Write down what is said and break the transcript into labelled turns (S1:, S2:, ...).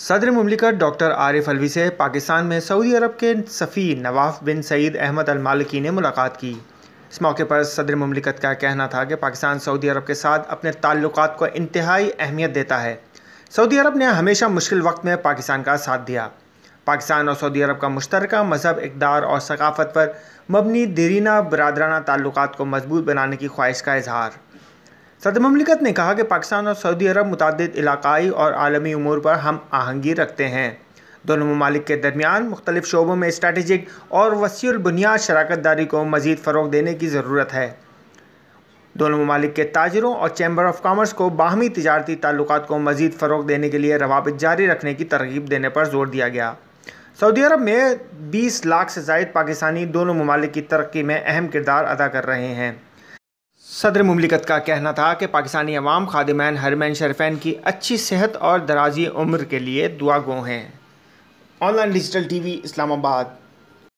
S1: सदर ममलिकत डॉक्टर आरिफ अलवी से पाकिस्तान में सऊदी अरब के सफ़ी नवाफ बिन सईद अहमद अल मालिकी ने मुलाकात की इस मौके पर सदर ममलिकत का कहना था कि पाकिस्तान सऊदी अरब के साथ अपने ताल्लुक को इंतहाई अहमियत देता है सऊदी अरब ने हमेशा मुश्किल वक्त में पाकिस्तान का साथ दिया पाकिस्तान और सऊदी अरब का मुश्तर मजहब इकदार और सकाफ़त पर मबनी दरीना बरदराना ताल्लुक को मजबूत बनाने की ख्वाहिश का इजहार सदर ममलिकत ने कहा कि पाकिस्तान और सऊदी अरब मुतद इलाकई और आलमी अमूर पर हम आहंगी रखते हैं दोनों ममालिक के दरमियान मुख्तलिफ शोबों में स्ट्रेटजिक और वसीबुनियाद शराकत दारी को मज़ीद फ़रोग देने की ज़रूरत है दोनों ममालिक के ताजरों और चैम्बर ऑफ कामर्स को बाहमी तजारती ताल्लुक को मज़ीद फ़रोग देने के लिए रवाबित जारी रखने की तरगीब देने पर जोर दिया गया सऊदी अरब में बीस लाख से जायद पाकिस्तानी दोनों ममालिक की तरक्की में अहम किरदार अदा कर रहे हैं सदर ममलिकत का कहना था कि पाकिस्तानी अवाम खादमैन हरमैन शरफैन की अच्छी सेहत और दराजी उम्र के लिए दुआ गो हैं
S2: ऑनलाइन डिजिटल टीवी इस्लामाबाद